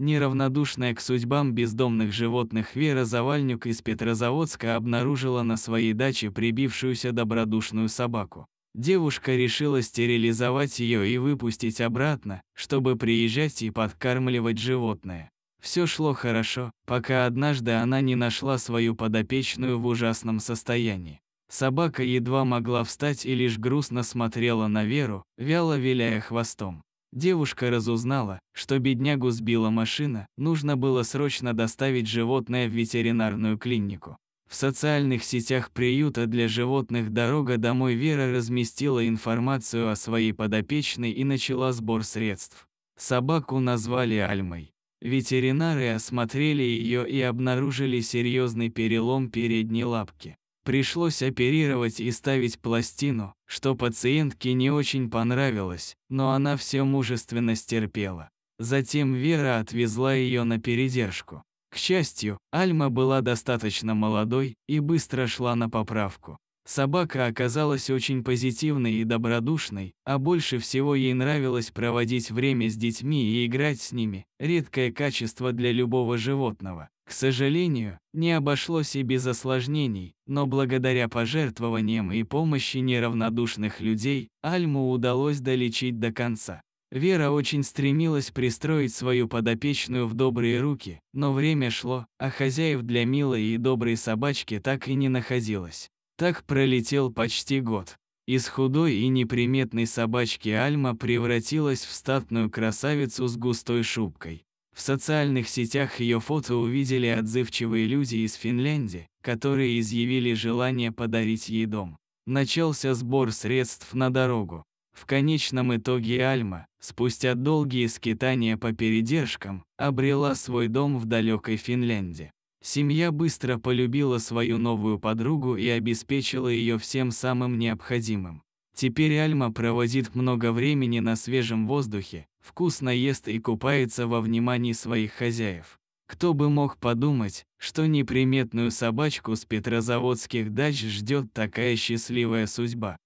Неравнодушная к судьбам бездомных животных Вера Завальнюк из Петрозаводска обнаружила на своей даче прибившуюся добродушную собаку. Девушка решила стерилизовать ее и выпустить обратно, чтобы приезжать и подкармливать животное. Все шло хорошо, пока однажды она не нашла свою подопечную в ужасном состоянии. Собака едва могла встать и лишь грустно смотрела на Веру, вяло виляя хвостом. Девушка разузнала, что беднягу сбила машина, нужно было срочно доставить животное в ветеринарную клинику. В социальных сетях приюта для животных «Дорога домой» Вера разместила информацию о своей подопечной и начала сбор средств. Собаку назвали Альмой. Ветеринары осмотрели ее и обнаружили серьезный перелом передней лапки. Пришлось оперировать и ставить пластину, что пациентке не очень понравилось, но она все мужественно стерпела. Затем Вера отвезла ее на передержку. К счастью, Альма была достаточно молодой и быстро шла на поправку. Собака оказалась очень позитивной и добродушной, а больше всего ей нравилось проводить время с детьми и играть с ними, редкое качество для любого животного. К сожалению, не обошлось и без осложнений, но благодаря пожертвованиям и помощи неравнодушных людей, Альму удалось долечить до конца. Вера очень стремилась пристроить свою подопечную в добрые руки, но время шло, а хозяев для милой и доброй собачки так и не находилось. Так пролетел почти год. Из худой и неприметной собачки Альма превратилась в статную красавицу с густой шубкой. В социальных сетях ее фото увидели отзывчивые люди из Финляндии, которые изъявили желание подарить ей дом. Начался сбор средств на дорогу. В конечном итоге Альма, спустя долгие скитания по передержкам, обрела свой дом в далекой Финляндии. Семья быстро полюбила свою новую подругу и обеспечила ее всем самым необходимым. Теперь Альма проводит много времени на свежем воздухе, вкусно ест и купается во внимании своих хозяев. Кто бы мог подумать, что неприметную собачку с петрозаводских дач ждет такая счастливая судьба.